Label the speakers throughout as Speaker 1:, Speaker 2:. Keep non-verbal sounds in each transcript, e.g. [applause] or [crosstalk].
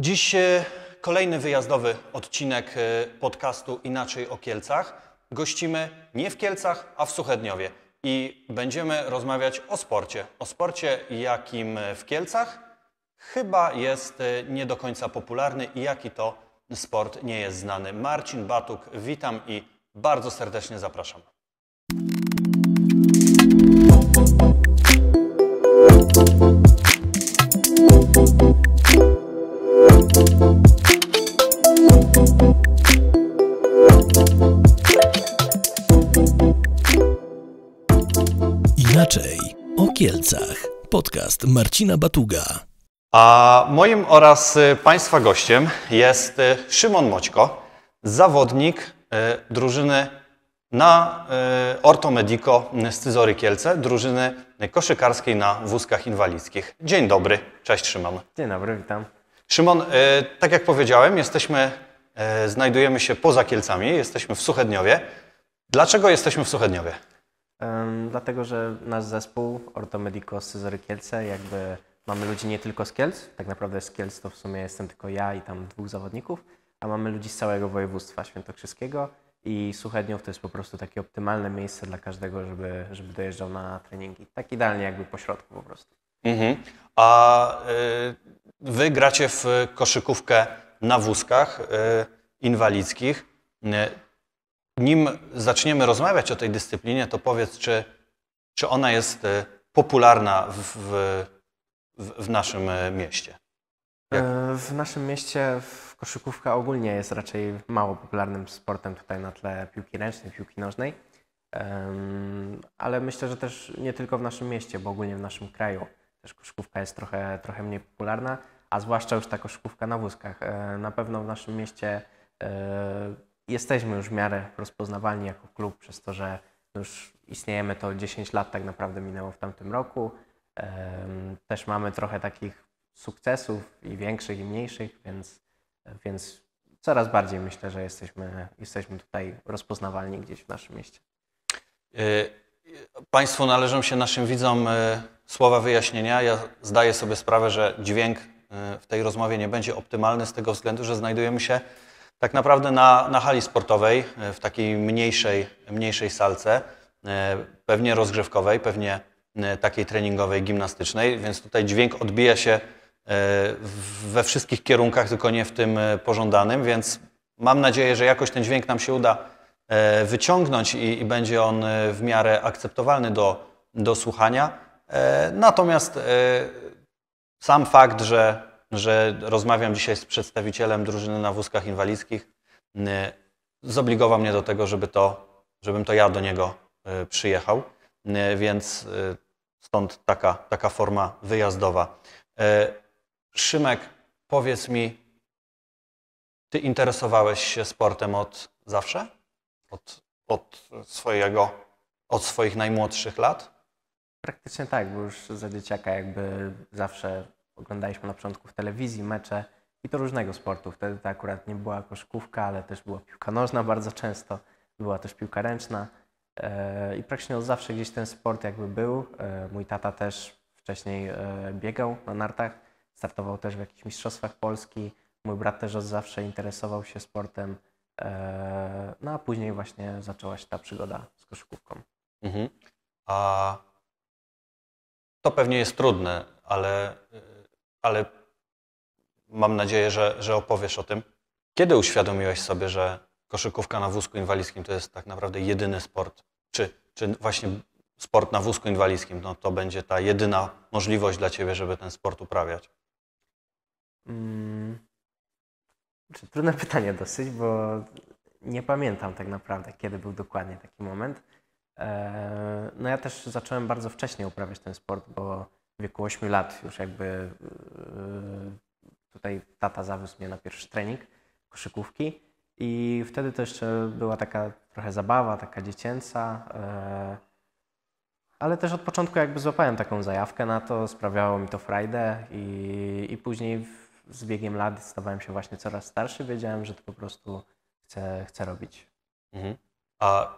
Speaker 1: Dziś e, kolejny wyjazdowy odcinek e, podcastu Inaczej o Kielcach. Gościmy nie w Kielcach, a w Suchedniowie i będziemy rozmawiać o sporcie. O sporcie, jakim e, w Kielcach chyba jest nie do końca popularny i jaki to sport nie jest znany. Marcin Batuk, witam i bardzo serdecznie zapraszam. Kielcach. Podcast Marcina Batuga. A moim oraz y, Państwa gościem jest y, Szymon Moćko, zawodnik y, drużyny na Ortomedico Scyzory Kielce, drużyny koszykarskiej na wózkach inwalidzkich. Dzień dobry, cześć Szymon. Dzień dobry, witam. Szymon, tak jak powiedziałem, jesteśmy, znajdujemy się poza Kielcami, jesteśmy w Suchedniowie. Dlaczego jesteśmy w Suchedniowie?
Speaker 2: Um, dlatego, że nasz zespół Ortomedico Scyzory Kielce, jakby mamy ludzi nie tylko z Kielc, tak naprawdę z Kielc to w sumie jestem tylko ja i tam dwóch zawodników, a mamy ludzi z całego województwa świętokrzyskiego i Suchedniów to jest po prostu takie optymalne miejsce dla każdego, żeby, żeby dojeżdżał na treningi. Tak idealnie jakby pośrodku po prostu.
Speaker 1: Mhm. A y, wy gracie w koszykówkę na wózkach y, inwalidzkich. Y, nim zaczniemy rozmawiać o tej dyscyplinie, to powiedz, czy, czy ona jest e, popularna w, w, w naszym e, mieście?
Speaker 2: E, Jak? W naszym mieście koszykówka ogólnie jest raczej mało popularnym sportem tutaj na tle piłki ręcznej, piłki nożnej. Ale myślę, że też nie tylko w naszym mieście, bo ogólnie w naszym kraju też koszykówka jest trochę, trochę mniej popularna, a zwłaszcza już ta koszykówka na wózkach. Na pewno w naszym mieście jesteśmy już w miarę rozpoznawalni jako klub przez to, że no już istniejemy to 10 lat tak naprawdę minęło w tamtym roku. Też mamy trochę takich sukcesów i większych i mniejszych, więc, więc coraz bardziej myślę, że jesteśmy, jesteśmy tutaj rozpoznawalni gdzieś w naszym mieście.
Speaker 1: E, państwu należą się naszym widzom e, słowa wyjaśnienia. Ja zdaję sobie sprawę, że dźwięk e, w tej rozmowie nie będzie optymalny z tego względu, że znajdujemy się tak naprawdę na, na hali sportowej, e, w takiej mniejszej, mniejszej salce, e, pewnie rozgrzewkowej, pewnie e, takiej treningowej, gimnastycznej, więc tutaj dźwięk odbija się we wszystkich kierunkach, tylko nie w tym pożądanym, więc mam nadzieję, że jakoś ten dźwięk nam się uda wyciągnąć i, i będzie on w miarę akceptowalny do, do słuchania. Natomiast sam fakt, że że rozmawiam dzisiaj z przedstawicielem drużyny na wózkach inwalidzkich. Y, zobligował mnie do tego, żeby to, żebym to ja do niego y, przyjechał, y, więc stąd taka, taka forma wyjazdowa. Szymek, powiedz mi, ty interesowałeś się sportem od zawsze?
Speaker 2: Od, od
Speaker 1: swojego, od swoich najmłodszych lat?
Speaker 2: Praktycznie tak, bo już za dzieciaka jakby zawsze oglądaliśmy na początku w telewizji mecze i to różnego sportu. Wtedy to akurat nie była koszkówka, ale też była piłka nożna bardzo często, była też piłka ręczna e, i praktycznie od zawsze gdzieś ten sport jakby był. E, mój tata też wcześniej e, biegał na nartach, startował też w jakichś mistrzostwach Polski. Mój brat też od zawsze interesował się sportem, no a później właśnie zaczęła się ta przygoda z koszykówką.
Speaker 1: Mhm. A to pewnie jest trudne, ale ale mam nadzieję, że, że opowiesz o tym. Kiedy uświadomiłeś sobie, że koszykówka na wózku inwalidzkim to jest tak naprawdę jedyny sport? Czy, czy właśnie sport na wózku inwalidzkim no, to będzie ta jedyna możliwość dla ciebie, żeby ten sport uprawiać?
Speaker 2: Hmm. Trudne [laughs] pytanie dosyć, bo nie pamiętam tak naprawdę, kiedy był dokładnie taki moment. E, no ja też zacząłem bardzo wcześnie uprawiać ten sport, bo wieku 8 lat już jakby e, tutaj tata zawiózł mnie na pierwszy trening koszykówki i wtedy to jeszcze była taka trochę zabawa, taka dziecięca, e, ale też od początku jakby złapałem taką zajawkę na to, sprawiało mi to frajdę i, i później z biegiem lat stawałem się właśnie coraz starszy, wiedziałem, że to po prostu chcę, chcę robić.
Speaker 1: Mhm. A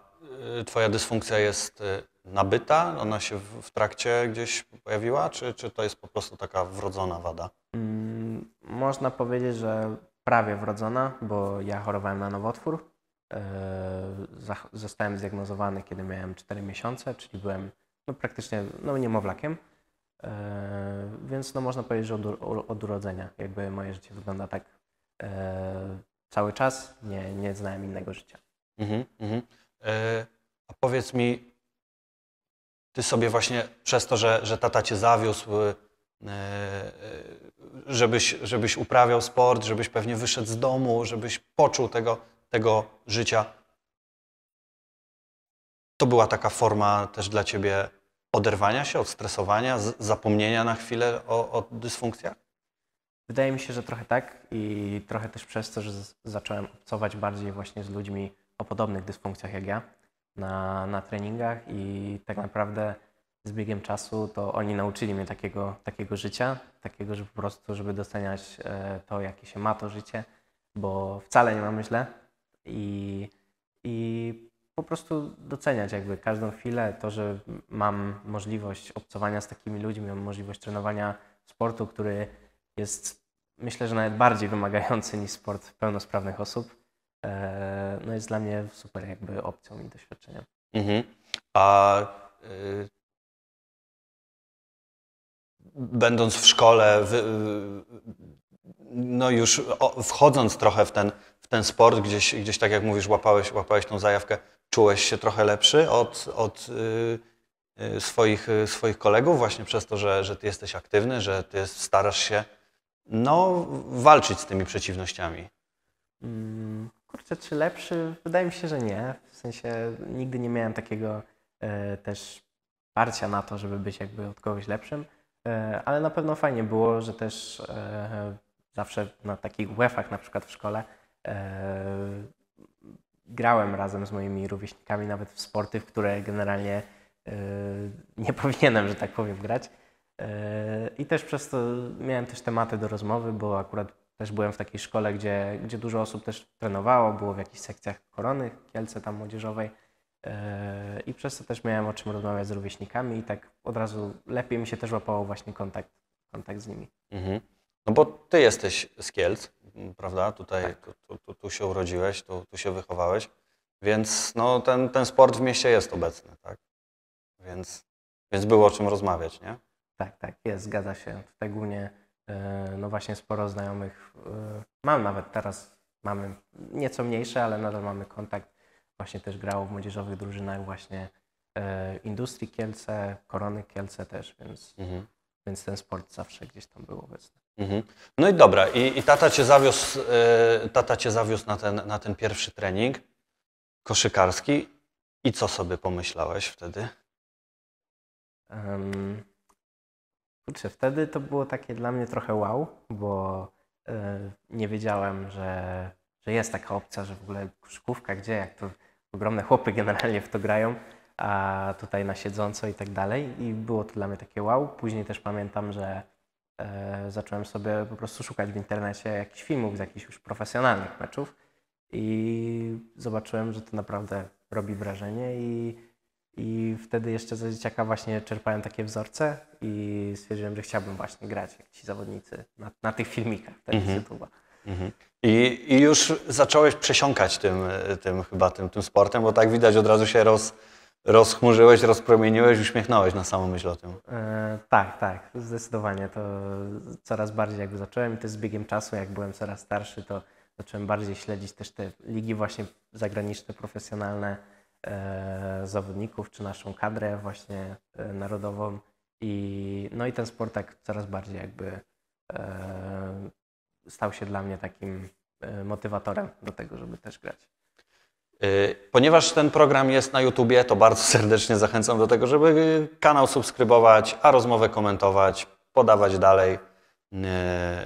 Speaker 1: e, twoja dysfunkcja jest nabyta? Ona się w, trakcie gdzieś pojawiła, czy, czy to jest po prostu taka wrodzona wada?
Speaker 2: Mm, można powiedzieć, że prawie wrodzona, bo ja chorowałem na nowotwór. E, zostałem zdiagnozowany, kiedy miałem 4 miesiące, czyli byłem no, praktycznie no, niemowlakiem. E, więc no, można powiedzieć, że od, od urodzenia jakby moje życie wygląda tak e, cały czas. Nie, nie znałem innego życia. Mhm, mhm.
Speaker 1: a powiedz mi, ty sobie właśnie przez to, że, że tata cię zawiózł, y, y, żebyś, żebyś uprawiał sport, żebyś pewnie wyszedł z domu, żebyś poczuł tego, tego życia. To była taka forma też dla ciebie oderwania się, odstresowania,
Speaker 2: zapomnienia na chwilę o, o dysfunkcjach? Wydaje mi się, że trochę tak i trochę też przez to, że zacząłem obcować bardziej właśnie z ludźmi o podobnych dysfunkcjach jak ja na, na treningach i tak naprawdę z biegiem czasu to oni nauczyli mnie takiego, takiego życia, takiego, że po prostu, żeby doceniać e, to, jakie się ma to życie, bo wcale nie mamy źle i, i po prostu doceniać jakby każdą chwilę, to, że mam możliwość obcowania z takimi ludźmi, mam możliwość trenowania sportu, który jest myślę, że nawet bardziej wymagający niż sport pełnosprawnych osób E, no jest dla mnie super jakby opcją i doświadczeniem.
Speaker 1: Mhm. A y, będąc w szkole, w, no już wchodząc trochę w ten, w ten sport, gdzieś, gdzieś tak jak mówisz, łapałeś, łapałeś tą zajawkę, czułeś się trochę lepszy od, od y, y, swoich, swoich kolegów właśnie przez to, że, że ty jesteś aktywny, że ty starasz się no, walczyć z tymi przeciwnościami.
Speaker 2: Mm. Kurczę, czy lepszy? Wydaje mi się, że nie. W sensie nigdy nie miałem takiego e, też parcia na to, żeby być jakby od kogoś lepszym, e, ale na pewno fajnie było, że też e, zawsze na takich wf na przykład w szkole e, grałem razem z moimi rówieśnikami nawet w sporty, w które generalnie e, nie [laughs] powinienem, że tak powiem, grać. E, I też przez to miałem też tematy do rozmowy, bo akurat też byłem w takiej szkole, gdzie, gdzie dużo osób też trenowało, było w jakichś sekcjach koronych, Kielce tam młodzieżowej yy, i przez to też miałem o czym rozmawiać z rówieśnikami i tak od razu lepiej mi się też łapało właśnie kontakt, kontakt z nimi.
Speaker 1: Mhm. No bo ty jesteś z Kielc, prawda? Tutaj tak. tu, tu, tu, się urodziłeś, tu, tu się wychowałeś, więc no, ten, ten sport w mieście jest obecny, tak? Więc, więc było o czym rozmawiać,
Speaker 2: nie? Tak, tak, jest, zgadza się. Tutaj głównie E, no właśnie sporo znajomych e, mam nawet teraz, mamy nieco mniejsze, ale nadal mamy kontakt. Właśnie też grało w młodzieżowych drużynach właśnie e, Industrii Kielce, Korony Kielce też, więc, mhm. więc ten sport zawsze gdzieś tam był obecny.
Speaker 1: Mhm. No i dobra, i, i tata cię zawiózł, tata cię zawiózł na, ten, na ten pierwszy trening koszykarski. I co sobie pomyślałeś wtedy?
Speaker 2: kurczę, wtedy to było takie dla mnie trochę wow, bo yy, nie wiedziałem, że, że jest taka opcja, że w ogóle koszykówka, gdzie, jak to ogromne chłopy [laughs] generalnie w to grają, a tutaj na siedząco i tak dalej. I było to dla mnie takie wow. Później też pamiętam, że yy, zacząłem sobie po prostu szukać w internecie jakichś filmów z jakichś już profesjonalnych meczów i zobaczyłem, że to naprawdę robi wrażenie i i wtedy jeszcze za dzieciaka właśnie czerpałem takie wzorce i stwierdziłem, że chciałbym właśnie grać jak ci zawodnicy na, na tych filmikach wtedy mhm. YouTube'a.
Speaker 1: Mhm. I, I, już zacząłeś przesiąkać tym, tym chyba tym, tym sportem, bo tak widać od razu się roz, rozchmurzyłeś, rozpromieniłeś, uśmiechnąłeś na samą myśl o tym.
Speaker 2: E, tak, tak, zdecydowanie. To coraz bardziej jakby zacząłem i to z biegiem czasu, jak byłem coraz starszy, to zacząłem bardziej śledzić też te ligi właśnie zagraniczne, profesjonalne E, zawodników czy naszą kadrę właśnie e, narodową. I, no i ten sport tak coraz bardziej jakby e, stał się dla mnie takim motywatorem do tego, żeby też grać.
Speaker 1: Ponieważ ten program jest na YouTubie, to bardzo serdecznie zachęcam do tego, żeby kanał subskrybować, a rozmowę komentować, podawać dalej,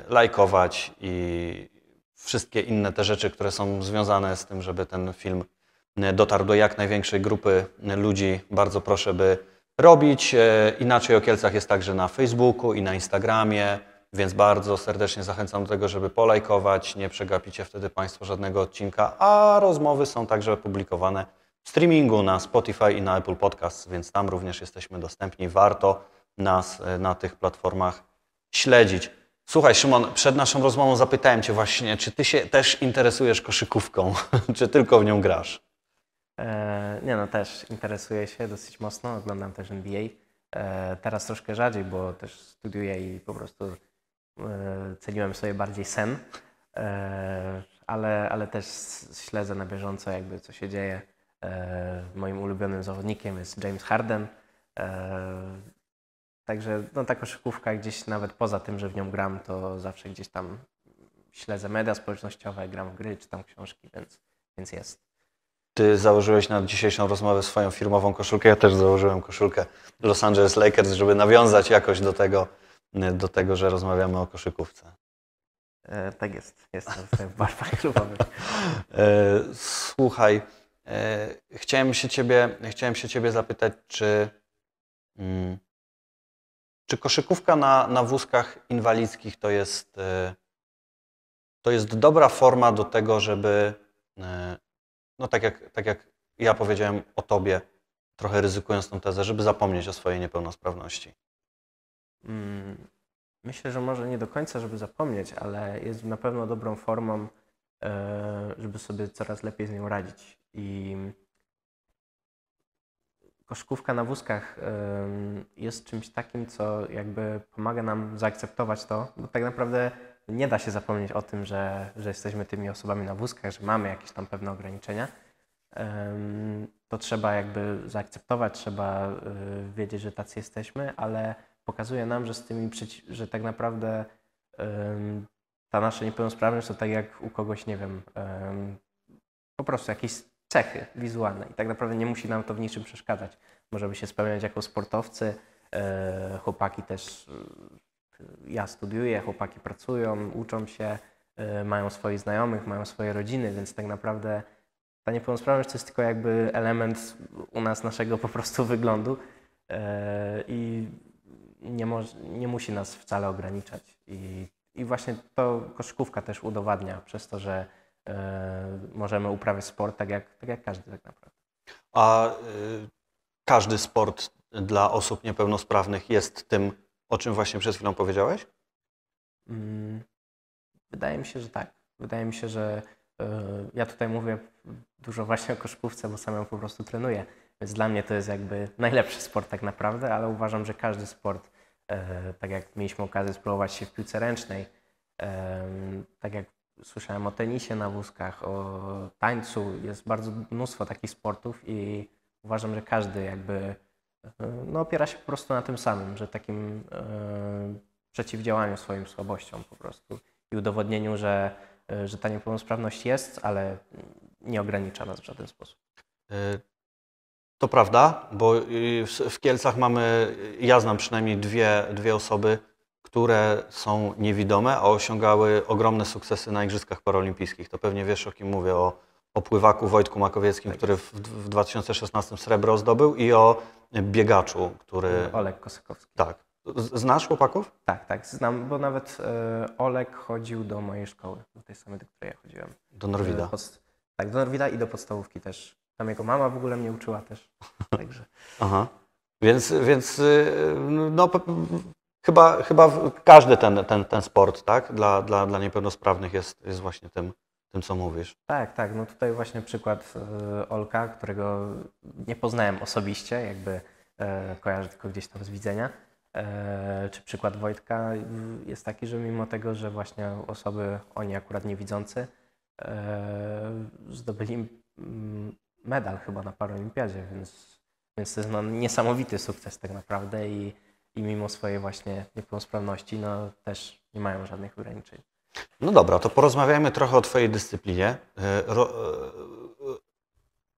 Speaker 1: lajkować i wszystkie inne te rzeczy, które są związane z tym, żeby ten film dotarł do jak największej grupy ludzi. Bardzo proszę, by robić. E, inaczej o Kielcach jest także na Facebooku i na Instagramie, więc bardzo serdecznie zachęcam do tego, żeby polajkować. Nie przegapicie wtedy Państwo żadnego odcinka, a rozmowy są także publikowane w streamingu na Spotify i na Apple Podcast, więc tam również jesteśmy dostępni. Warto nas e, na tych platformach śledzić. Słuchaj, Szymon, przed naszą rozmową zapytałem Cię właśnie, czy Ty się też interesujesz koszykówką, [laughs] czy tylko w nią grasz?
Speaker 2: E, nie no, też interesuję się dosyć mocno, oglądam też NBA. E, teraz troszkę rzadziej, bo też studiuję i po prostu e, ceniłem sobie bardziej sen, ale, ale też śledzę na bieżąco jakby co się dzieje. Moim ulubionym zawodnikiem jest James Harden. Także no, ta koszykówka gdzieś nawet poza tym, że w nią gram, to zawsze gdzieś tam śledzę media społecznościowe, gram w gry, czytam książki, więc, więc jest.
Speaker 1: Ty założyłeś na dzisiejszą rozmowę swoją firmową koszulkę. Ja też założyłem koszulkę Los Angeles Lakers, żeby nawiązać jakoś do tego, do tego że rozmawiamy o koszykówce. E, tak jest. Jestem w barwach [laughs] E, słuchaj, e, chciałem, się ciebie, chciałem się ciebie zapytać, czy, mm, czy koszykówka na, na wózkach inwalidzkich to jest, e, to jest dobra forma do tego, żeby e, no tak jak, tak jak ja powiedziałem o tobie, trochę ryzykując tą tezę, żeby zapomnieć o swojej niepełnosprawności?
Speaker 2: Mm, myślę, że może nie do końca, żeby zapomnieć, ale jest na pewno dobrą formą, e, żeby sobie coraz lepiej z nią radzić. I koszkówka na wózkach e, jest czymś takim, co jakby pomaga nam zaakceptować to, bo tak naprawdę nie da się zapomnieć o tym, że, że jesteśmy tymi osobami na wózkach, że mamy jakieś tam pewne ograniczenia. To trzeba jakby zaakceptować, trzeba e, wiedzieć, że tacy jesteśmy, ale pokazuje nam, że z tymi, że tak naprawdę ta nasza niepełnosprawność to tak jak u kogoś, nie wiem, po prostu jakieś cechy wizualne i tak naprawdę nie musi nam to w niczym przeszkadzać. Możemy się spełniać jako sportowcy, e, chłopaki też ja studiuję, chłopaki pracują, uczą się, y, mają swoich znajomych, mają swoje rodziny, więc tak naprawdę ta niepełnosprawność to jest tylko jakby element u nas naszego po prostu wyglądu y, i nie, nie musi nas wcale ograniczać. I, I właśnie to koszykówka też udowadnia przez to, że y, możemy uprawiać sport tak jak, tak jak każdy tak naprawdę.
Speaker 1: A y, każdy sport dla osób niepełnosprawnych jest tym o czym właśnie przed chwilą powiedziałeś?
Speaker 2: Mm, wydaje mi się, że tak. Wydaje mi się, że e, ja tutaj mówię dużo właśnie o koszykówce, bo sam ją po prostu trenuję. Więc dla mnie to jest jakby najlepszy sport tak naprawdę, ale uważam, że każdy sport, e, tak jak mieliśmy okazję spróbować się w piłce ręcznej, e, tak jak słyszałem o tenisie na wózkach, o tańcu, jest bardzo mnóstwo takich sportów i uważam, że każdy jakby no, opiera się po prostu na tym samym, że takim e, przeciwdziałaniu swoim słabościom po prostu i udowodnieniu, że, e, że ta niepełnosprawność jest, ale nie ogranicza nas w żaden sposób. E,
Speaker 1: to prawda, bo y, w Kielcach mamy, ja znam przynajmniej dwie, dwie osoby, które są niewidome, a osiągały ogromne sukcesy na Igrzyskach Paralimpijskich. To pewnie wiesz, o kim mówię, o, o pływaku Wojtku Makowieckim, tak. który w, w 2016 srebro zdobył i o biegaczu, który... Mm, Olek Kosakowski. Tak.
Speaker 2: Znasz chłopaków? Tak, tak, znam, bo nawet y, e, Olek chodził do mojej szkoły, do tej samej, do której ja chodziłem. Do Norwida. E, Pod... Tak, do Norwida i do podstawówki też. Tam jego mama w ogóle mnie uczyła też,
Speaker 1: [laughs] także... Aha. Więc, więc y, no, chyba, chyba każdy ten, ten, ten sport tak? dla, dla, dla niepełnosprawnych jest, jest właśnie tym, tym, co mówisz.
Speaker 2: Tak, tak. No tutaj właśnie przykład e, Olka, którego nie poznałem osobiście, jakby e, kojarzę tylko gdzieś tam z widzenia. E, czy przykład Wojtka jest taki, że mimo tego, że właśnie osoby, oni akurat niewidzący, zdobyli mm, medal chyba na Paralimpiadzie, więc, więc to jest no, niesamowity sukces tak naprawdę i, i mimo swojej właśnie niepełnosprawności no, też nie mają żadnych ograniczeń.
Speaker 1: No dobra, to porozmawiajmy trochę o Twojej dyscyplinie. E, ro, e, e,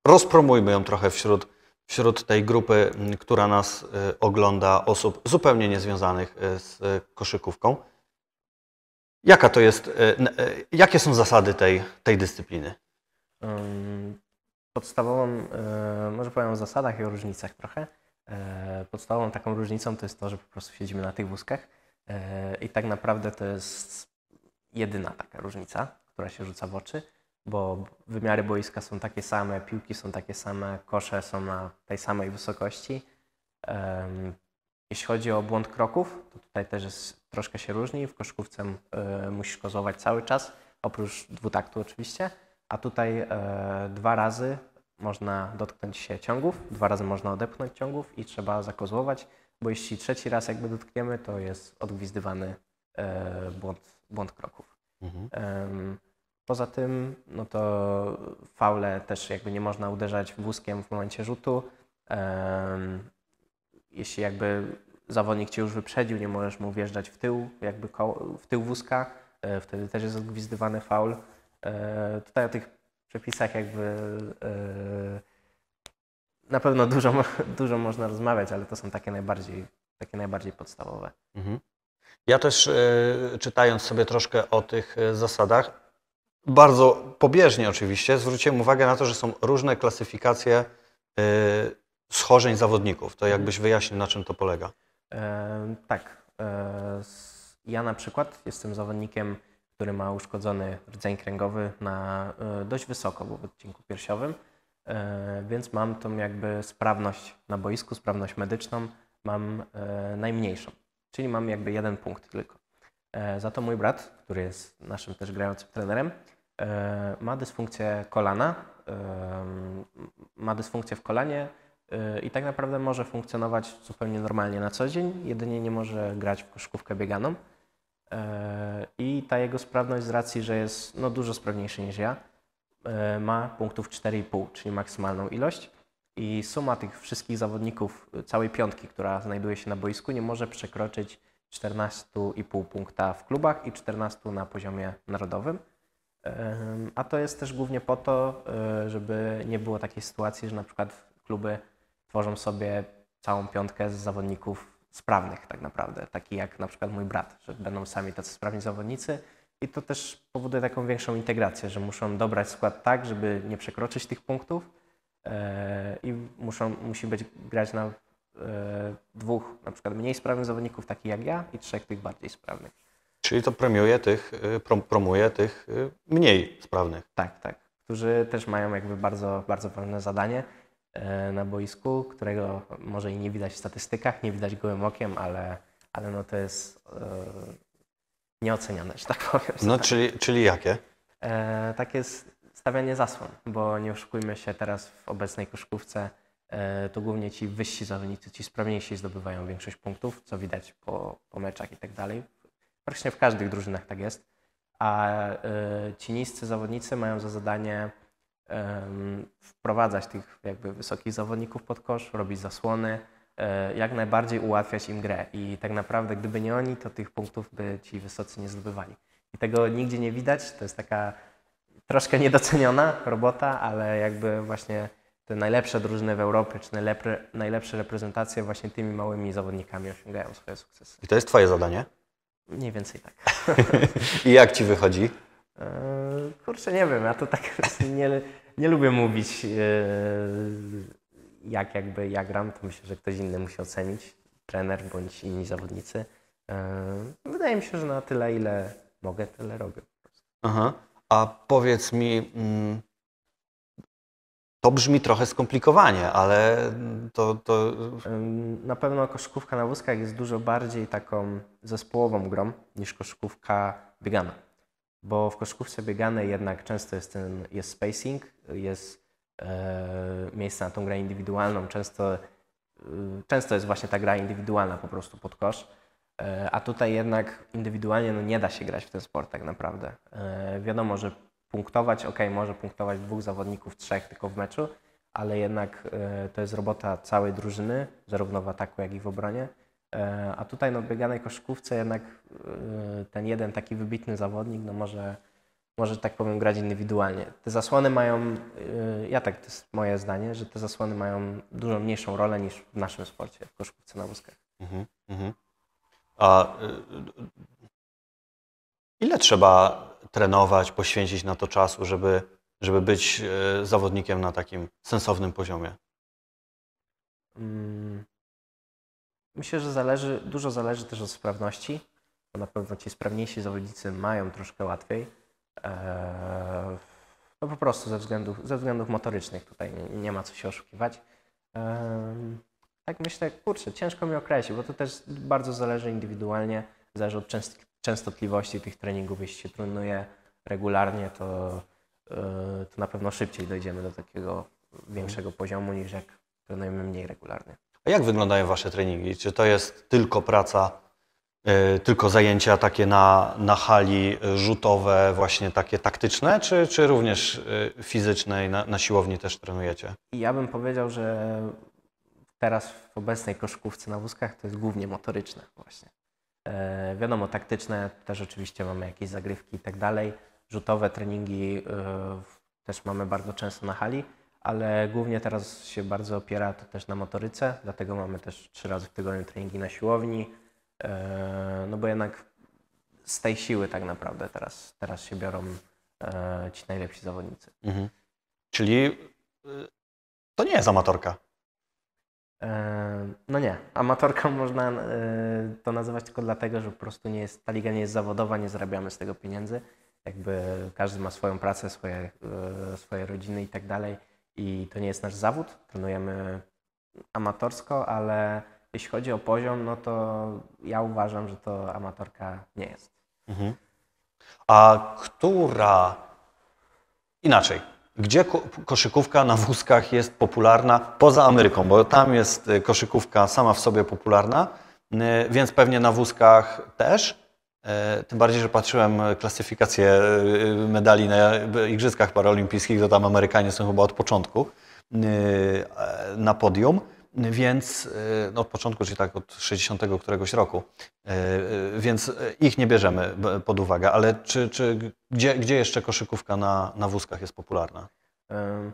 Speaker 1: rozpromujmy ją trochę wśród, wśród tej grupy, która nas ogląda, osób zupełnie niezwiązanych z koszykówką. Jaka to jest, jakie są zasady tej, tej dyscypliny?
Speaker 2: Podstawową, może powiem o zasadach i o różnicach trochę. Podstawową taką różnicą to jest to, że po prostu siedzimy na tych wózkach i tak naprawdę to jest jedyna taka różnica, która się rzuca w oczy, bo wymiary boiska są takie same, piłki są takie same, kosze są na tej samej wysokości. Jeśli chodzi o błąd kroków, to tutaj też jest, troszkę się różni. W koszkówce e, musisz kozować cały czas, oprócz dwutaktu oczywiście, a tutaj e, dwa razy można dotknąć się ciągów, dwa razy można odepchnąć ciągów i trzeba zakozłować, bo jeśli trzeci raz jakby dotkniemy, to jest odgwizdywany e, błąd błąd kroków. Mhm. poza tym, no to faule też jakby nie można uderzać wózkiem w momencie rzutu. jeśli jakby zawodnik cię już wyprzedził, nie możesz mu wjeżdżać w tył, jakby koło, w tył wózka, e, wtedy też jest odgwizdywany faul. E, tutaj o tych przepisach jakby e, na pewno dużo, [laughs] dużo można rozmawiać, ale to są takie najbardziej, takie najbardziej podstawowe. Mhm.
Speaker 1: Ja też e, czytając sobie troszkę o tych e, zasadach, bardzo pobieżnie oczywiście, zwróciłem uwagę na to, że są różne klasyfikacje e, schorzeń zawodników. To jakbyś mhm. wyjaśnił, na czym to polega.
Speaker 2: E, tak. E, ja na przykład jestem zawodnikiem, który ma uszkodzony rdzeń kręgowy na e, dość wysoko w odcinku piersiowym, więc mam tą jakby sprawność na boisku, sprawność medyczną mam najmniejszą. Czyli mam jakby jeden punkt tylko. E, za to mój brat, który jest naszym też grającym trenerem, e, ma dysfunkcję kolana, e, ma dysfunkcję w kolanie i tak naprawdę może funkcjonować zupełnie normalnie na co dzień, jedynie nie może grać w koszkówkę bieganą. I ta jego sprawność z racji, że jest no, dużo sprawniejszy niż ja, ma punktów 4,5, czyli maksymalną ilość i suma tych wszystkich zawodników, y, całej piątki, która znajduje się na boisku, nie może przekroczyć 14,5 punkta w klubach i 14 na poziomie narodowym. A to jest też głównie po to, y, żeby nie było takiej sytuacji, że na przykład kluby tworzą sobie całą piątkę z zawodników sprawnych tak naprawdę, taki jak na przykład mój brat, że będą sami tacy sprawni zawodnicy i to też powoduje taką większą integrację, że muszą dobrać skład tak, żeby nie przekroczyć tych punktów, E, i muszą, musi być grać na e, dwóch na przykład mniej sprawnych zawodników, takich jak ja, i trzech tych bardziej sprawnych.
Speaker 1: Czyli to premiuje tych, y, promuje tych y, mniej sprawnych. Tak, tak.
Speaker 2: Którzy też mają jakby bardzo, bardzo ważne zadanie e, na boisku, którego może i nie widać w statystykach, nie widać gołym okiem, ale, ale no to jest nieoceniane. że tak powiem. No, tak. czyli, czyli jakie? tak jest stawianie zasłon, bo nie oszukujmy się, teraz w obecnej koszkówce, e, to głównie ci wyżsi zawodnicy, ci sprawniejsi zdobywają większość punktów, co widać po, po meczach i tak dalej. Praktycznie w każdych drużynach tak jest. A e, ci niscy zawodnicy mają za zadanie wprowadzać tych jakby wysokich zawodników pod kosz, robić zasłony, e, jak najbardziej ułatwiać im grę. I tak naprawdę, gdyby nie oni, to tych punktów by ci wysocy nie zdobywali. I tego nigdzie nie widać. To jest taka troszkę niedoceniona robota, ale jakby właśnie te najlepsze drużyny w Europie, czy najlepre, najlepsze reprezentacje właśnie tymi małymi zawodnikami osiągają swoje sukcesy. I to
Speaker 1: jest Twoje zadanie?
Speaker 2: Mniej więcej tak.
Speaker 1: [laughs] I jak Ci wychodzi?
Speaker 2: E, kurczę, nie wiem, ja to tak [laughs] nie, nie lubię mówić, e, jak jakby ja gram, to myślę, że ktoś inny musi ocenić, trener bądź inni zawodnicy. E, wydaje mi się, że na tyle, ile mogę, tyle robię.
Speaker 1: Aha. A powiedz mi, mm, to brzmi trochę skomplikowanie,
Speaker 2: ale to, to... Na pewno koszykówka na wózkach jest dużo bardziej taką zespołową grą niż koszykówka biegana. Bo w koszykówce bieganej jednak często jest, ten, jest spacing, jest e, miejsce na tą grę indywidualną, często, e, często jest właśnie ta gra indywidualna po prostu pod kosz. E, a tutaj jednak indywidualnie no nie da się grać w ten sport tak naprawdę. E, wiadomo, że punktować, ok, może punktować dwóch zawodników, trzech tylko w meczu, ale jednak e, to jest robota całej drużyny, zarówno w ataku, jak i w obronie. A tutaj na no, bieganej koszkówce jednak ten jeden taki wybitny zawodnik no może, może, tak powiem, grać indywidualnie. Te zasłony mają, ja tak, to jest moje zdanie, że te zasłony mają dużo mniejszą rolę niż w naszym sporcie, w koszkówce na wózkach.
Speaker 1: Mhm, mhm. A y, y, ile trzeba trenować, poświęcić na to czasu, żeby, żeby być y, zawodnikiem na takim sensownym poziomie?
Speaker 2: Mm. Myślę, że zależy, dużo zależy też od sprawności. Na pewno ci sprawniejsi zawodnicy mają troszkę łatwiej. E, no po prostu ze względów, ze względów motorycznych tutaj nie ma co się oszukiwać. Tak myślę, kurczę, ciężko mi określić, bo to też bardzo zależy indywidualnie, zależy od częstotliwości tych treningów. Jeśli się trenuje regularnie, to, y, to na pewno szybciej dojdziemy do takiego większego poziomu niż jak trenujemy mniej regularnie.
Speaker 1: A jak wyglądają Wasze treningi? Czy to jest tylko praca, y, tylko zajęcia takie na, na hali rzutowe, właśnie takie taktyczne, czy, czy również y, fizyczne i na, na siłowni też trenujecie?
Speaker 2: Ja bym powiedział, że teraz w obecnej koszkówce na wózkach to jest głównie motoryczne właśnie. E, wiadomo, taktyczne też oczywiście mamy jakieś zagrywki i tak dalej. Rzutowe treningi e, też mamy bardzo często na hali, ale głównie teraz się bardzo opiera to też na motoryce, dlatego mamy też trzy razy w tygodniu treningi na siłowni, e, no bo jednak z tej siły tak naprawdę teraz, teraz się biorą e, ci najlepsi zawodnicy.
Speaker 1: Mhm. Czyli y, to nie jest amatorka.
Speaker 2: No nie, amatorką [laughs] można e, to nazywać tylko dlatego, że po prostu nie jest, ta liga nie jest zawodowa, nie zarabiamy z tego pieniędzy. Jakby każdy ma swoją pracę, swoje, e, swoje rodziny i tak dalej. I to nie jest nasz zawód. Trenujemy amatorsko, ale jeśli chodzi o poziom, no to ja uważam, że to amatorka nie jest.
Speaker 1: Mhm. A która inaczej? Gdzie koszykówka na wózkach jest popularna poza Ameryką, bo tam jest y, koszykówka sama w sobie popularna, y, więc pewnie na wózkach też. Y, tym bardziej, że patrzyłem klasyfikację medali na Igrzyskach Paralimpijskich, to tam Amerykanie są chyba od początku na podium. Więc y, no od początku, czyli tak od 60 któregoś roku, y, y, więc ich nie bierzemy pod uwagę, ale czy, czy gdzie, gdzie jeszcze koszykówka na, na wózkach jest popularna?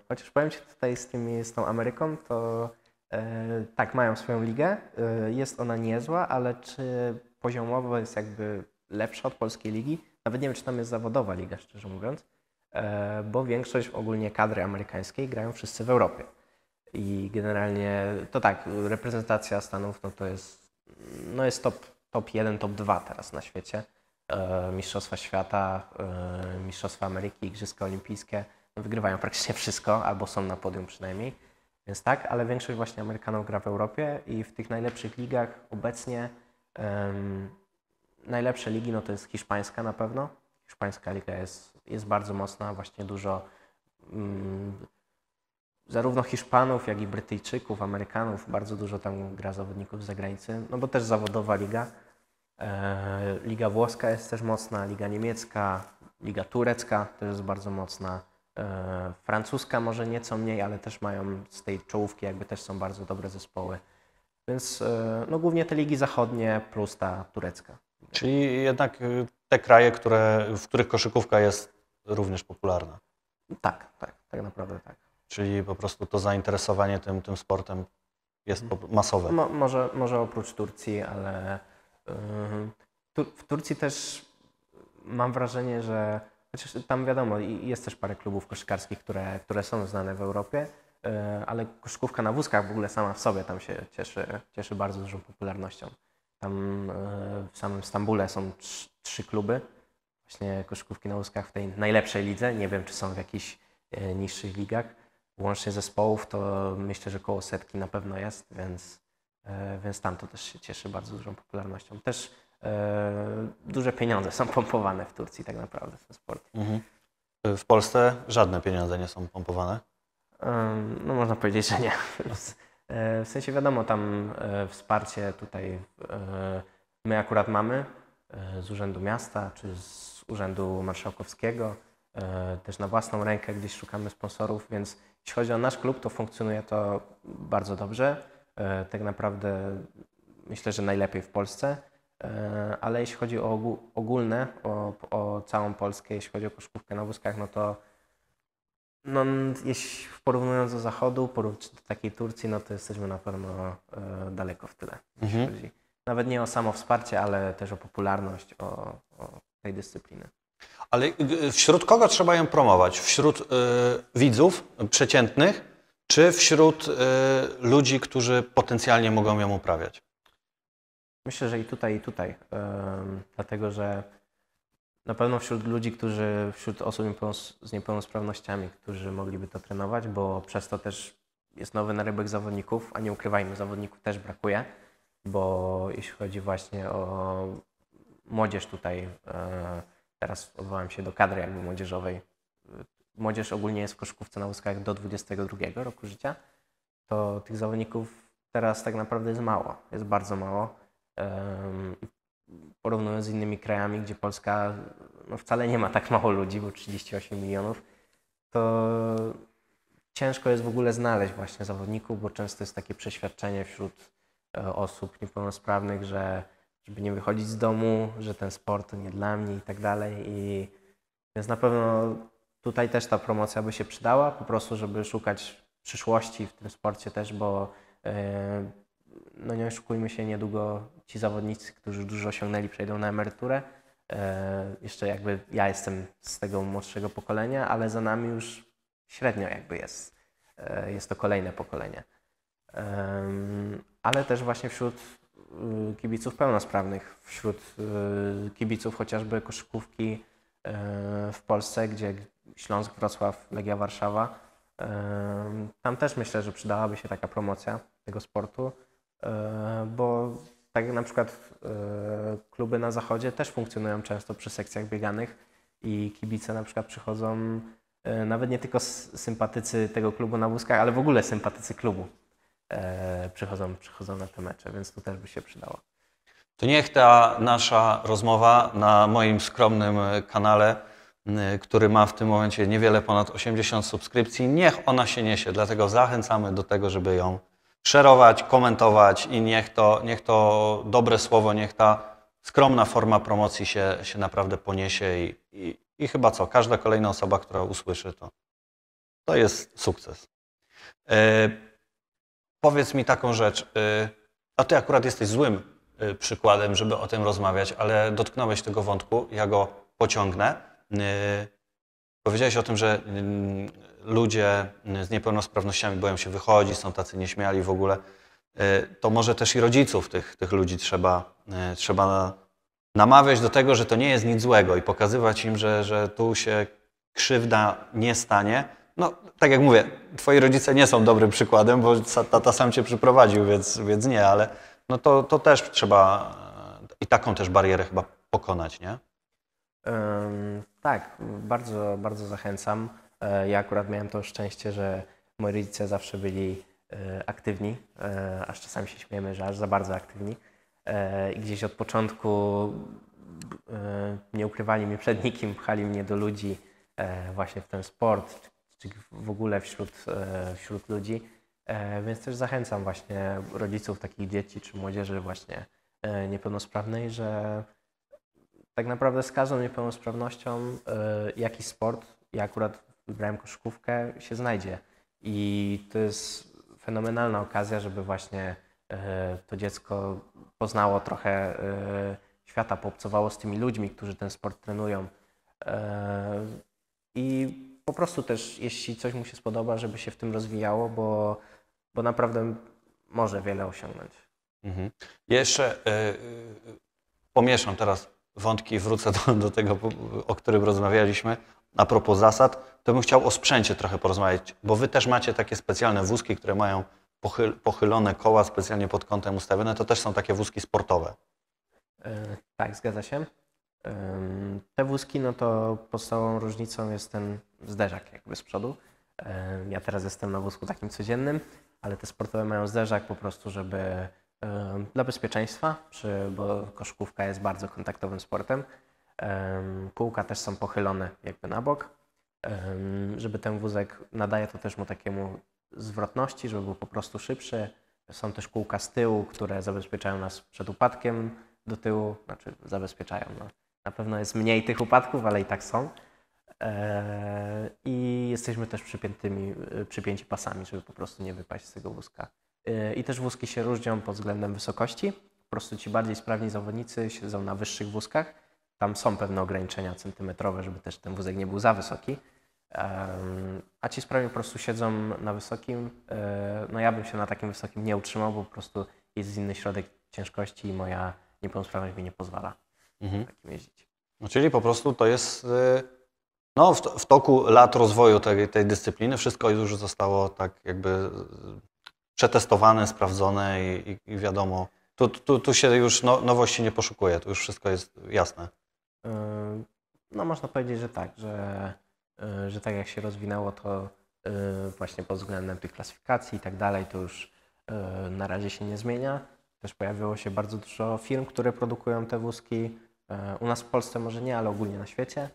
Speaker 2: Chociaż powiem Ci tutaj z, tymi, z tą Ameryką, to e, tak, mają swoją ligę, e, jest ona niezła, ale czy poziomowo jest jakby lepsza od polskiej ligi? Nawet nie wiem, czy tam jest zawodowa liga, szczerze mówiąc, e, bo większość ogólnie kadry amerykańskiej grają wszyscy w Europie i generalnie to tak, reprezentacja Stanów no to jest, no jest top, top 1, top 2 teraz na świecie. E, mistrzostwa świata, e, mistrzostwa Ameryki, igrzyska olimpijskie no wygrywają praktycznie wszystko, albo są na podium przynajmniej. Więc tak, ale większość właśnie Amerykanów gra w Europie i w tych najlepszych ligach obecnie um, najlepsze ligi no to jest hiszpańska na pewno. Hiszpańska liga jest, jest bardzo mocna, właśnie dużo um, zarówno Hiszpanów, jak i Brytyjczyków, Amerykanów. Bardzo dużo tam gra zawodników z zagranicy, no bo też zawodowa liga. E, liga włoska jest też mocna, liga niemiecka, liga turecka też jest bardzo mocna. E, francuska może nieco mniej, ale też mają z tej czołówki jakby też są bardzo dobre zespoły. Więc e, no, głównie te ligi zachodnie plus ta turecka.
Speaker 1: Czyli jednak te kraje, które, w których koszykówka jest również popularna. Tak, tak,
Speaker 2: tak naprawdę tak.
Speaker 1: Czyli po prostu to zainteresowanie tym, tym sportem jest masowe. Mo,
Speaker 2: może, może oprócz Turcji, ale yy, tu, w Turcji też mam wrażenie, że chociaż tam wiadomo, jest też parę klubów koszykarskich, które, które są znane w Europie, yy, ale koszykówka na wózkach w ogóle sama w sobie tam się cieszy, cieszy bardzo dużą popularnością. Tam yy, w samym Stambule są trzy kluby, właśnie koszykówki na wózkach w tej najlepszej lidze. Nie wiem, czy są w jakichś y, niższych ligach łącznie zespołów, to myślę, że koło setki na pewno jest, więc, e, więc to też się cieszy bardzo dużą popularnością. Też e, duże pieniądze są pompowane w Turcji tak naprawdę w ten sport. Mhm. W
Speaker 1: Polsce żadne pieniądze nie są pompowane?
Speaker 2: E, no można powiedzieć, że nie. W sensie wiadomo, tam wsparcie tutaj my akurat mamy z Urzędu Miasta czy z Urzędu Marszałkowskiego. Też na własną rękę gdzieś szukamy sponsorów, więc jeśli chodzi o nasz klub, to funkcjonuje to bardzo dobrze. E, tak naprawdę myślę, że najlepiej w Polsce. E, ale jeśli chodzi o ogólne, o, o całą Polskę, jeśli chodzi o koszkówkę na wózkach, no to no, jeśli porównując do Zachodu, do takiej Turcji, no to jesteśmy na pewno e, daleko w tyle. Mhm. Jeśli chodzi nawet nie o samo wsparcie, ale też o popularność, o, o tej dyscypliny.
Speaker 1: Ale y, y, wśród kogo trzeba ją promować? Wśród y, widzów przeciętnych, czy wśród y, ludzi, którzy potencjalnie mogą ją uprawiać?
Speaker 2: Myślę, że i tutaj, i tutaj. dlatego, że na pewno wśród ludzi, którzy, wśród osób z niepełnosprawnościami, którzy mogliby to trenować, bo przez to też jest nowy narybek zawodników, a nie ukrywajmy, zawodników też brakuje, bo jeśli chodzi właśnie o młodzież tutaj, e, Teraz odwołam się do kadry jakby młodzieżowej. Młodzież ogólnie jest w koszykówce na łuskach do 22 roku życia. To tych zawodników teraz tak naprawdę jest mało. Jest bardzo mało. Porównując z innymi krajami, gdzie Polska no wcale nie ma tak mało ludzi, bo 38 milionów, to ciężko jest w ogóle znaleźć właśnie zawodników, bo często jest takie przeświadczenie wśród e, osób niepełnosprawnych, że żeby nie wychodzić z domu, że ten sport to nie dla mnie i tak dalej. I więc na pewno tutaj też ta promocja by się przydała, po prostu, żeby szukać przyszłości w tym sporcie też, bo e, no nie oszukujmy się, niedługo ci zawodnicy, którzy dużo osiągnęli, przejdą na emeryturę. E, jeszcze jakby ja jestem z tego młodszego pokolenia, ale za nami już średnio jakby jest. E, jest to kolejne pokolenie. Ale też właśnie wśród Y, kibiców pełnosprawnych, wśród y, kibiców chociażby koszykówki y, w Polsce, gdzie Śląsk, Wrocław, Legia Warszawa. Tam też myślę, że przydałaby się taka promocja tego sportu, bo tak jak na przykład kluby na zachodzie też funkcjonują często przy sekcjach bieganych i kibice na przykład przychodzą nawet nie tylko sympatycy tego klubu na wózkach, ale w ogóle sympatycy klubu e, przychodzą, przychodzą na te mecze, więc to też by się przydało.
Speaker 1: To niech ta nasza rozmowa na moim skromnym kanale, który ma w tym momencie niewiele ponad 80 subskrypcji, niech ona się niesie. Dlatego zachęcamy do tego, żeby ją szerować, komentować i niech to, niech to dobre słowo, niech ta skromna forma promocji się, się naprawdę poniesie i, i, i chyba co, każda kolejna osoba, która usłyszy to, to jest sukces. Yy powiedz mi taką rzecz, y, a ty akurat jesteś złym y, przykładem, żeby o tym rozmawiać, ale dotknąłeś tego wątku, ja go pociągnę. Y, powiedziałeś o tym, że ludzie z niepełnosprawnościami boją się wychodzić, są tacy nieśmiali w ogóle. To może też i rodziców tych, tych ludzi trzeba, trzeba namawiać do tego, że to nie jest nic złego i pokazywać im, że, że tu się krzywda nie stanie, no, tak jak mówię, twoi rodzice nie są dobrym przykładem, bo tata sam cię przyprowadził, więc, więc nie, ale no to, to też trzeba e, i taką też barierę chyba pokonać, nie?
Speaker 2: Um, tak, bardzo, bardzo zachęcam. E, ja akurat miałem to szczęście, że moi rodzice zawsze byli e, aktywni, aż czasami się śmiejemy, że aż za bardzo aktywni. I gdzieś od początku nie ukrywali mnie przed nikim, pchali mnie do ludzi właśnie w ten sport, czy w ogóle wśród, e, wśród ludzi. E, więc też zachęcam właśnie rodziców takich dzieci czy młodzieży właśnie e, niepełnosprawnej, że tak naprawdę z każdą niepełnosprawnością jakiś sport, ja akurat wybrałem koszkówkę, się znajdzie. I to jest fenomenalna okazja, żeby właśnie to dziecko poznało trochę świata, poobcowało z tymi ludźmi, którzy ten sport trenują. I po prostu też, jeśli coś mu się spodoba, żeby się w tym rozwijało, bo, bo naprawdę może wiele osiągnąć.
Speaker 1: Mhm. Jeszcze yy, pomieszam teraz wątki i wrócę do, do, tego, o którym rozmawialiśmy. A propos zasad, to bym chciał o sprzęcie trochę porozmawiać, bo wy też macie takie specjalne wózki, które mają pochyl, pochylone koła specjalnie pod kątem ustawione. To też są takie wózki sportowe.
Speaker 2: Yy, tak, zgadza się. te wózki, no to podstawową różnicą jest ten zderzak jakby z przodu. Ja teraz jestem na wózku takim codziennym, ale te sportowe mają zderzak po prostu, żeby dla bezpieczeństwa, przy, bo koszkówka jest bardzo kontaktowym sportem. Kółka też są pochylone jakby na bok, żeby ten wózek nadaje to też mu takiemu zwrotności, żeby był po prostu szybszy. Są też kółka z tyłu, które zabezpieczają nas przed upadkiem do tyłu, znaczy zabezpieczają. No. Na pewno jest mniej tych upadków, ale i tak są. E, I jesteśmy też przypiętymi, e, przypięci pasami, żeby po prostu nie wypaść z tego wózka. E, I też wózki się różnią pod względem wysokości. Po prostu ci bardziej sprawni zawodnicy siedzą na wyższych wózkach. Tam są pewne ograniczenia centymetrowe, żeby też ten wózek nie był za wysoki. A ci sprawni po prostu siedzą na wysokim. No ja bym się na takim wysokim nie utrzymał, bo po prostu jest inny środek ciężkości i moja niepełnosprawność mi nie pozwala mhm. takim jeździć.
Speaker 1: No czyli po prostu to jest y, no, w, w toku lat rozwoju tej, tej dyscypliny wszystko już zostało tak jakby e, przetestowane, sprawdzone i, i wiadomo. Tu, tu, tu się już no, nowości nie poszukuje, tu już wszystko jest jasne.
Speaker 2: E, no można powiedzieć, że tak, że, e, że tak jak się rozwinęło to właśnie pod względem tych klasyfikacji i tak dalej, to już na razie się nie zmienia. Też pojawiło się bardzo dużo firm, które produkują te wózki. U nas w Polsce może nie, ale ogólnie na świecie.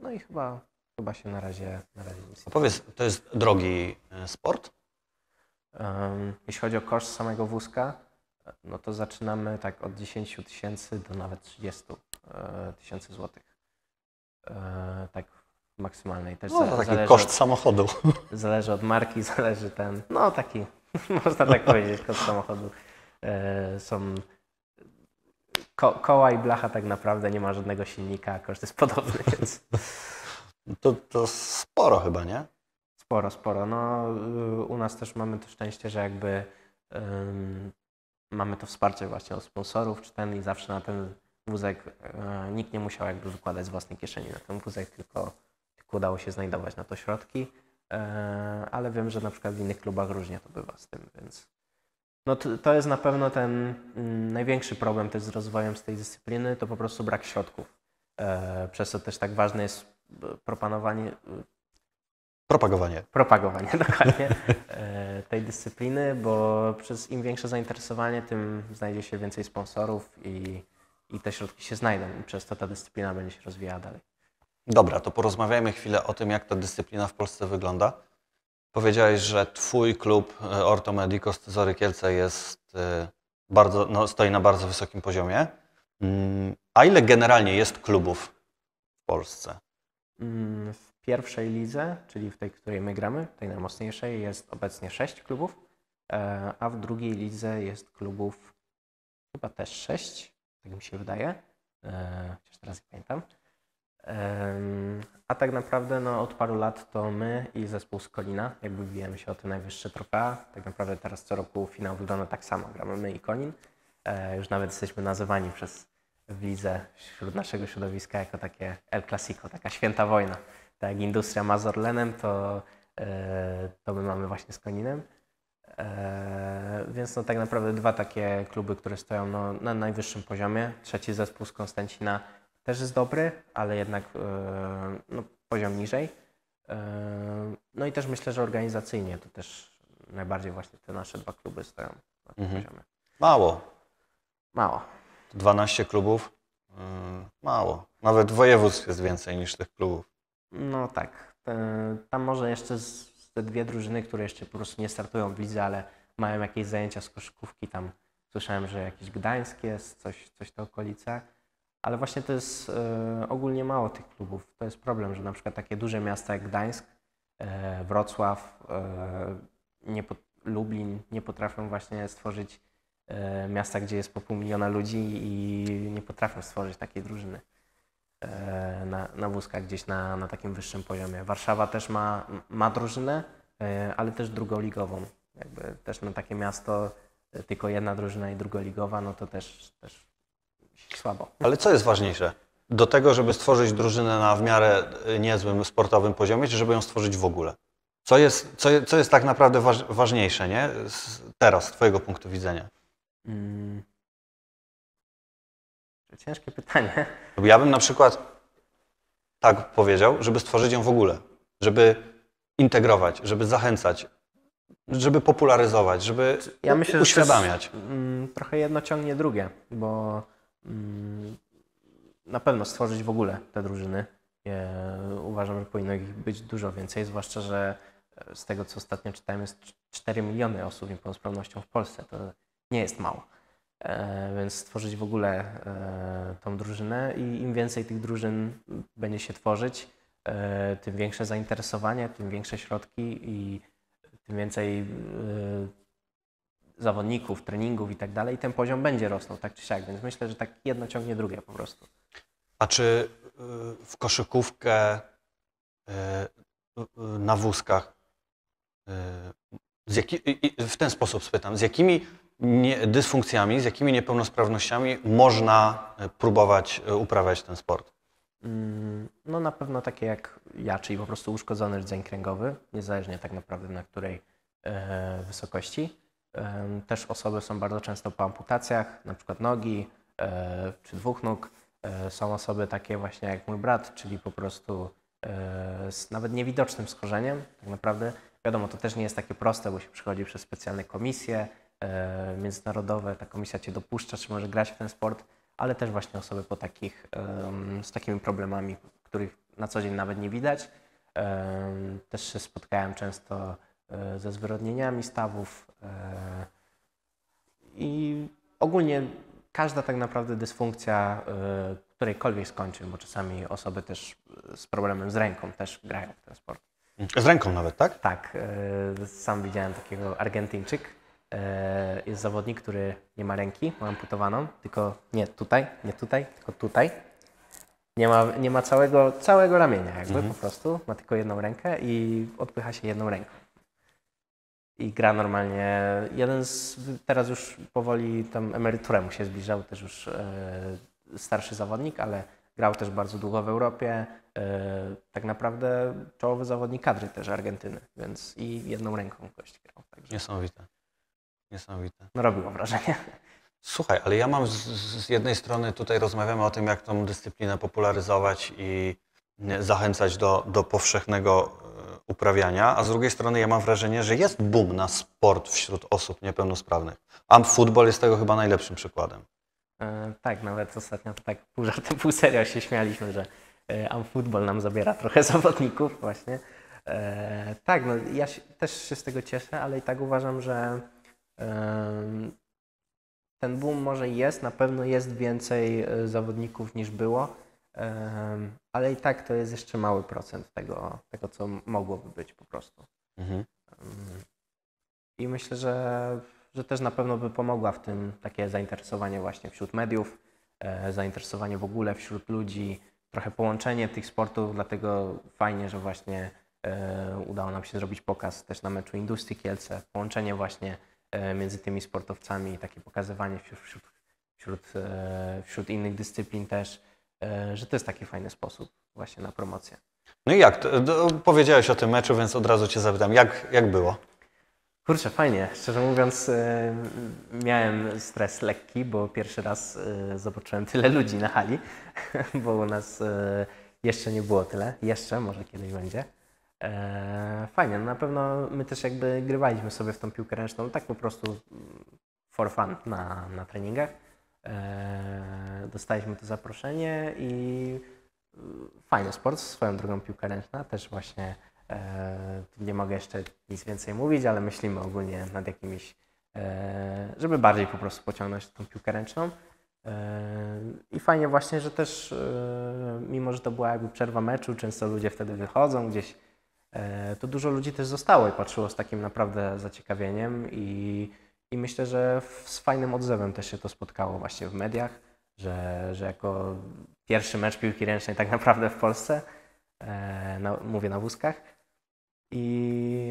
Speaker 2: No i chyba, chyba się na razie, na razie nic. Powiedz, to jest drogi e, sport? Jeśli chodzi o koszt samego wózka, e, no to zaczynamy tak od 10 tysięcy do nawet 30 e, tysięcy złotych. Tak maksymalnej też. No, taki zależy koszt od, samochodu. [laughs] Zależy od marki, zależy ten. No taki, [laughs] można tak powiedzieć, koszt samochodu. Są ko koła i blacha tak naprawdę nie ma żadnego silnika, a koszt jest podobny, [laughs] więc... To, to sporo chyba, nie? Sporo, sporo. No, y, u nas też mamy to szczęście, że jakby um, mamy to wsparcie właśnie od sponsorów, czy ten i zawsze na ten wózek um, nikt nie musiał jakby wykładać z własnej kieszeni na ten wózek, tylko, tylko udało się znajdować na to środki. Um, ale wiem, że na przykład w innych klubach różnie to bywa z tym, więc... No to, to jest na pewno ten mm, największy problem też z rozwojem z tej dyscypliny, to po prostu brak środków. E, przez co też tak ważne jest e, propanowanie... E, propagowanie. Propagowanie, [laughs] dokładnie, [laughs] e, tej dyscypliny, bo przez im większe zainteresowanie, tym znajdzie się więcej sponsorów i, i te środki się znajdą i przez to ta dyscyplina będzie się rozwijała dalej.
Speaker 1: Dobra, to porozmawiajmy chwilę o tym, jak ta dyscyplina w Polsce wygląda. Powiedziałeś, że Twój klub e, Orto Medico Kielce jest e, bardzo, no, stoi na bardzo wysokim poziomie. Mm, a ile generalnie jest klubów w Polsce?
Speaker 2: Mm, w pierwszej lidze, czyli w tej, w której my gramy, tej najmocniejszej, jest obecnie sześć klubów, e, a w drugiej lidze jest klubów chyba też sześć, tak mi się wydaje, chociaż teraz nie pamiętam. A tak naprawdę no, od paru lat to my i zespół z Kolina jakby bijemy się o te najwyższe trofea. Tak naprawdę teraz co roku finał wygląda tak samo. Gramy my i Konin. E, już nawet jesteśmy nazywani przez w lidze wśród naszego środowiska jako takie El Clasico, taka święta wojna. Tak jak Industria ma z Orlenem, to, e, to my mamy właśnie z Koninem. E, więc no, tak naprawdę dwa takie kluby, które stoją no, na najwyższym poziomie. Trzeci zespół z Konstancina też jest dobry, ale jednak e, no, poziom niżej. E, no i też myślę, że organizacyjnie to też najbardziej właśnie te nasze dwa kluby stoją na tym mhm. poziomie.
Speaker 1: Mało. Mało. 12 klubów? Mm, mało. Nawet województw jest więcej niż tych klubów.
Speaker 2: No tak. E, tam może jeszcze te dwie drużyny, które jeszcze po prostu nie startują w lidze, ale mają jakieś zajęcia z koszykówki tam. Słyszałem, że jakieś Gdańskie, coś, coś te okolice ale właśnie to jest e, ogólnie mało tych klubów. To jest problem, że na przykład takie duże miasta jak Gdańsk, e, Wrocław, e, nie po, Lublin nie potrafią właśnie stworzyć miasta, gdzie jest po pół miliona ludzi i nie potrafią stworzyć takiej drużyny na, na wózkach gdzieś na, na takim wyższym poziomie. Warszawa też ma, ma drużynę, ale też drugoligową. Jakby też na takie miasto tylko jedna drużyna i drugoligowa, no to też, też słabo. Ale co jest
Speaker 1: ważniejsze? Do tego, żeby stworzyć drużynę na w miarę y, niezłym sportowym poziomie, czy żeby ją stworzyć w ogóle? Co jest, co, co jest tak naprawdę waż, ważniejsze, nie? teraz, z Twojego punktu widzenia? Hmm.
Speaker 2: Ciężkie pytanie.
Speaker 1: Ja bym na przykład tak powiedział, żeby stworzyć ją w ogóle, żeby integrować, żeby zachęcać, żeby popularyzować, żeby ja myślę, uświadamiać. Że
Speaker 2: jest, mm, trochę jedno ciągnie drugie, bo Mm, na pewno stworzyć w ogóle te drużyny. Uważam, że powinno ich być dużo więcej, zwłaszcza, że e, z tego co ostatnio czytałem jest 4 miliony osób z niepełnosprawnością w Polsce. To nie jest mało. E, więc stworzyć w ogóle e, tą drużynę i im więcej tych drużyn będzie się tworzyć, tym większe zainteresowanie, tym większe środki i tym więcej zawodników, treningów i tak dalej, ten poziom będzie rosnął tak czy siak, więc myślę, że tak jedno ciągnie drugie po prostu.
Speaker 1: A czy y, w koszykówkę y, y, na wózkach jaki, w ten sposób spytam, z jakimi nie, dysfunkcjami, z jakimi niepełnosprawnościami można próbować uprawiać ten sport?
Speaker 2: Mm, no na pewno takie jak ja, czyli po prostu uszkodzony rdzeń kręgowy, niezależnie tak naprawdę na której e, wysokości. Też osoby są bardzo często po amputacjach, na przykład nogi e, czy dwóch nóg. E, są osoby takie właśnie jak mój brat, czyli po prostu e, z nawet niewidocznym schorzeniem. Tak naprawdę, wiadomo, to też nie jest takie proste, bo się przychodzi przez specjalne komisje międzynarodowe, ta komisja cię dopuszcza, czy może grać w ten sport, ale też właśnie osoby po takich, z takimi problemami, których na co dzień nawet nie widać. Też się spotkałem często ze zwyrodnieniami stawów, E, I ogólnie każda tak naprawdę dysfunkcja, e, którejkolwiek skończy, bo czasami osoby też e, z problemem z ręką też grają w ten sport. Z ręką nawet, tak? Tak. Sam widziałem takiego Argentyńczyk. Jest zawodnik, który nie ma ręki, ma amputowaną, tylko nie tutaj, nie tutaj, tylko tutaj. Nie ma, nie ma całego, całego ramienia jakby mhm. po prostu, ma tylko jedną rękę i odpycha się jedną ręką i gra normalnie. Jeden z, teraz już powoli tam emeryturę mu się zbliżał, też już e, starszy zawodnik, ale grał też bardzo długo w Europie. E, tak naprawdę czołowy zawodnik kadry też Argentyny, więc i jedną ręką kość grał.
Speaker 1: Także. Niesamowite. Niesamowite. No robiło wrażenie. Słuchaj, ale ja mam z, z jednej strony tutaj rozmawiamy o tym, jak tą dyscyplinę popularyzować i e, zachęcać do, do powszechnego uprawiania, a z drugiej strony ja mam wrażenie, że jest boom na sport wśród osób niepełnosprawnych. A futbol jest tego chyba najlepszym przykładem.
Speaker 2: E, tak, nawet ostatnio tak pół żartem, pół serio się śmialiśmy, że e, futbol nam zabiera trochę [laughs] zawodników właśnie. E, tak, no ja się, też się z tego cieszę, ale i tak uważam, że ten boom może jest, na pewno jest więcej e, zawodników niż było ale i tak to jest jeszcze mały procent tego, tego co mogłoby być po prostu. Mhm. I myślę, że, że też na pewno by pomogła w tym takie zainteresowanie właśnie wśród mediów, e, zainteresowanie w ogóle wśród ludzi, trochę połączenie tych sportów, dlatego fajnie, że właśnie e, udało nam się zrobić pokaz też na meczu Industrii Kielce, połączenie właśnie e, między tymi sportowcami i takie pokazywanie wśród, wśród, wśród innych dyscyplin też E, że to jest taki fajny sposób właśnie na promocję.
Speaker 1: No i jak? Powiedziałeś o tym meczu, więc od razu Cię zapytam, jak, jak było?
Speaker 2: Kurczę, fajnie. Szczerze mówiąc, e, miałem stres lekki, bo pierwszy raz e, zobaczyłem tyle ludzi na hali, [laughs] bo u nas jeszcze nie było tyle. Jeszcze, może kiedyś będzie. Fajnie, no na pewno my też jakby grywaliśmy sobie w tą piłkę ręczną, tak po prostu mm, for fun na, na treningach. E, dostaliśmy to zaproszenie i e, fajny sport, swoją drogą piłka ręczna, też właśnie e, nie mogę jeszcze nic więcej mówić, ale myślimy ogólnie nad jakimiś, żeby bardziej po prostu pociągnąć tą piłkę ręczną. I fajnie właśnie, że też mimo, że to była jakby przerwa meczu, często ludzie wtedy wychodzą gdzieś, to dużo ludzi też zostało i patrzyło z takim naprawdę zaciekawieniem i i myślę, że z fajnym odzewem też się to spotkało właśnie w mediach, że, że jako pierwszy mecz piłki ręcznej tak naprawdę w Polsce, e, na, mówię na wózkach. I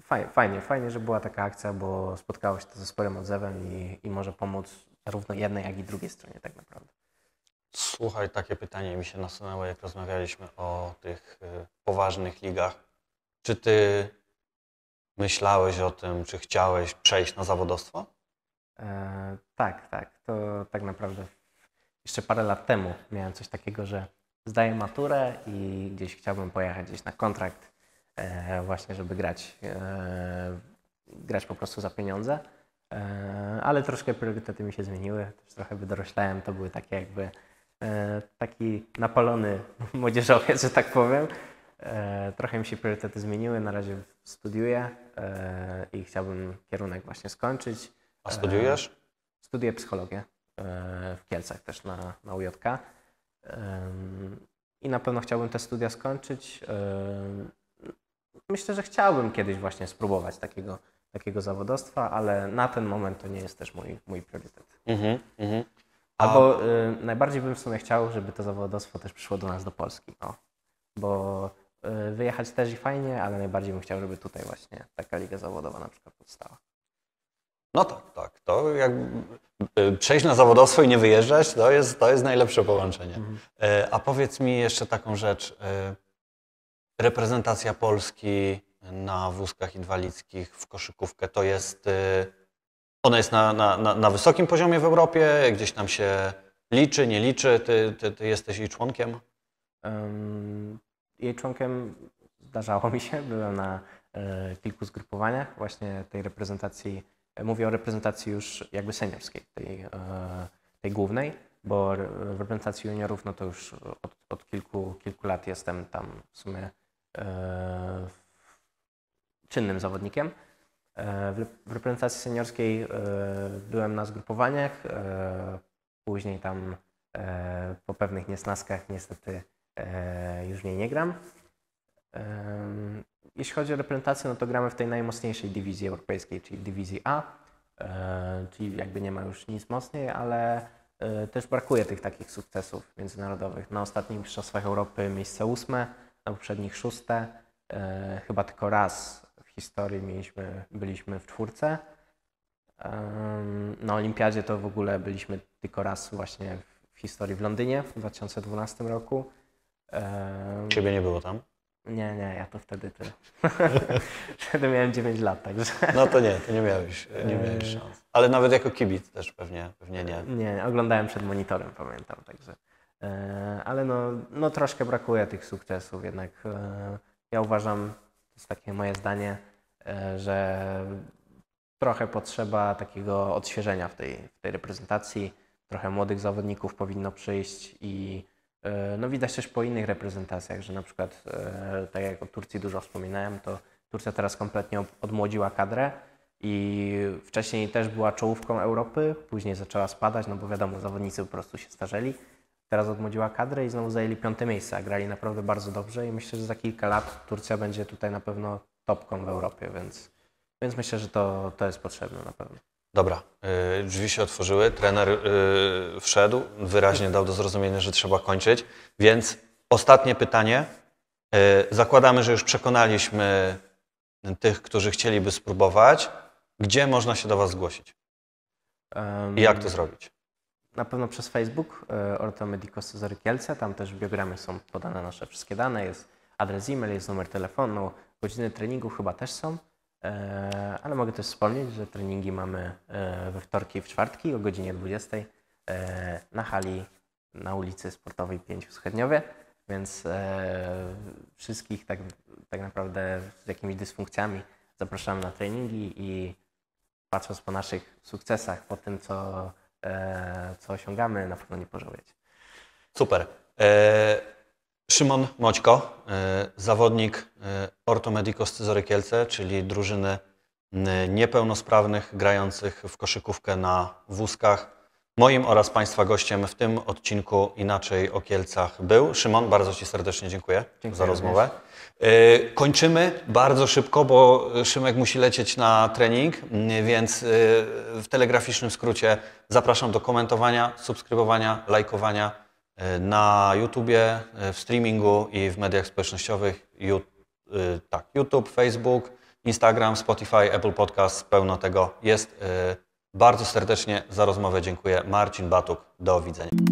Speaker 2: fajnie, fajnie, fajnie, że była taka akcja, bo spotkało się to ze sporym odzewem i, i może pomóc zarówno jednej, jak i drugiej stronie tak naprawdę.
Speaker 1: Słuchaj, takie pytanie mi się nasunęło, jak rozmawialiśmy o tych e, poważnych ligach.
Speaker 2: Czy ty
Speaker 1: myślałeś o tym, czy chciałeś przejść na zawodowstwo?
Speaker 2: E, tak, tak. To tak naprawdę jeszcze parę lat temu miałem coś takiego, że zdaję maturę i gdzieś chciałbym pojechać gdzieś na kontrakt e, właśnie, żeby grać, e, grać po prostu za pieniądze. E, ale troszkę priorytety mi się zmieniły, też trochę wydoroślałem, to były takie jakby e, taki napalony [laughs] młodzieżowiec, że tak powiem. E, trochę mi się priorytety zmieniły, na razie studiuję e, i chciałbym kierunek właśnie skończyć. A studiujesz? E, studiuję psychologię w Kielcach też na, na UJK. I na pewno chciałbym te studia skończyć. Myślę, że chciałbym kiedyś właśnie spróbować takiego, takiego zawodostwa, ale na ten moment to nie jest też mój, mój priorytet. Mhm, mhm. Albo y, najbardziej bym w sumie chciał, żeby to zawodostwo też przyszło do nas do Polski. No. Bo Y, wyjechać też i fajnie, ale najbardziej bym chciał, żeby tutaj właśnie taka liga zawodowa na przykład powstała.
Speaker 1: No tak, tak. To jak y, przejść na zawodowstwo i nie wyjeżdżać, to jest, to jest najlepsze połączenie. Mhm. Y, a powiedz mi jeszcze taką rzecz. Reprezentacja Polski na wózkach inwalidzkich w koszykówkę to jest. Ona jest na, na, na, wysokim
Speaker 2: poziomie w Europie, gdzieś
Speaker 1: tam się liczy, nie liczy. Ty, ty, ty jesteś jej członkiem?
Speaker 2: jej członkiem zdarzało mi się, byłem na e, kilku zgrupowaniach właśnie tej reprezentacji, e, mówię o reprezentacji już jakby seniorskiej, tej, e, tej głównej, bo w reprezentacji juniorów no to już od, od kilku, kilku lat jestem tam w sumie czynnym zawodnikiem. W reprezentacji seniorskiej byłem na zgrupowaniach, później tam po pewnych niesnaskach niestety E, już w niej nie gram. jeśli chodzi o reprezentację, no to gramy w tej najmocniejszej dywizji europejskiej, czyli dywizji A, e, czyli jakby nie ma już nic mocniej, ale e, też brakuje tych takich sukcesów międzynarodowych. Na ostatnich Mistrzostwach Europy miejsce ósme, na poprzednich szóste. Chyba tylko raz w historii mieliśmy, byliśmy w czwórce. Na Olimpiadzie to w ogóle byliśmy tylko raz właśnie w historii w Londynie w 2012 roku. Um, Ciebie nie było tam? Nie, nie, ja to wtedy ty. [laughs] wtedy miałem 9 lat, także. no to nie, to nie miałeś, e, nie miałeś szans.
Speaker 1: Ale nawet jako kibic też pewnie,
Speaker 2: pewnie nie. Nie, oglądałem przed monitorem, pamiętam, także. E, ale no, no troszkę brakuje tych sukcesów, jednak e, ja uważam, to jest takie moje zdanie, że trochę potrzeba takiego odświeżenia w tej, w tej reprezentacji, trochę młodych zawodników powinno przyjść i E, no widać też po innych reprezentacjach, że na przykład, e, tak jak o Turcji dużo wspominałem, to Turcja teraz kompletnie odmłodziła kadrę i wcześniej też była czołówką Europy, później zaczęła spadać, no bo wiadomo, zawodnicy po prostu się starzeli. Teraz odmłodziła kadrę i znowu zajęli piąte miejsce, grali naprawdę bardzo dobrze i myślę, że za kilka lat Turcja będzie tutaj na pewno topką w Europie, więc, więc myślę, że to, to jest potrzebne na pewno.
Speaker 1: Dobra, y, drzwi się otworzyły, trener y, wszedł, wyraźnie dał do zrozumienia, że trzeba kończyć. Więc ostatnie pytanie. Y, zakładamy, że już przekonaliśmy tych, którzy chcieliby spróbować. Gdzie można się do Was zgłosić? I jak to zrobić?
Speaker 2: Na pewno przez Facebook Ortomedico Cezory Kielce. Tam też w biogramie są podane nasze wszystkie dane. Jest adres e-mail, jest numer telefonu, godziny treningu chyba też są. E, ale mogę też wspomnieć, że treningi mamy e, we wtorki i w czwartki o godzinie 20 e, na hali na ulicy Sportowej 5 w więc wszystkich tak, tak naprawdę z jakimiś dysfunkcjami zapraszamy na treningi i patrząc po naszych sukcesach, po tym co, co osiągamy, na pewno nie pożałujecie. Super.
Speaker 1: Szymon Moćko, e, zawodnik e, Ortomedico Scyzory Kielce, czyli drużyny niepełnosprawnych grających w koszykówkę na wózkach. Moim oraz Państwa gościem w tym odcinku Inaczej o Kielcach był. Szymon, bardzo Ci serdecznie dziękuję, dziękuję za rozmowę. Również. E, kończymy bardzo szybko, bo Szymek musi lecieć na trening, więc w telegraficznym skrócie zapraszam do komentowania, subskrybowania, lajkowania E, na YouTubie, e, w streamingu i w mediach społecznościowych. YouTube, tak, YouTube, Facebook, Instagram, Spotify, Apple Podcast, pełno tego jest. E, bardzo serdecznie za rozmowę dziękuję. Marcin Batuk, do widzenia.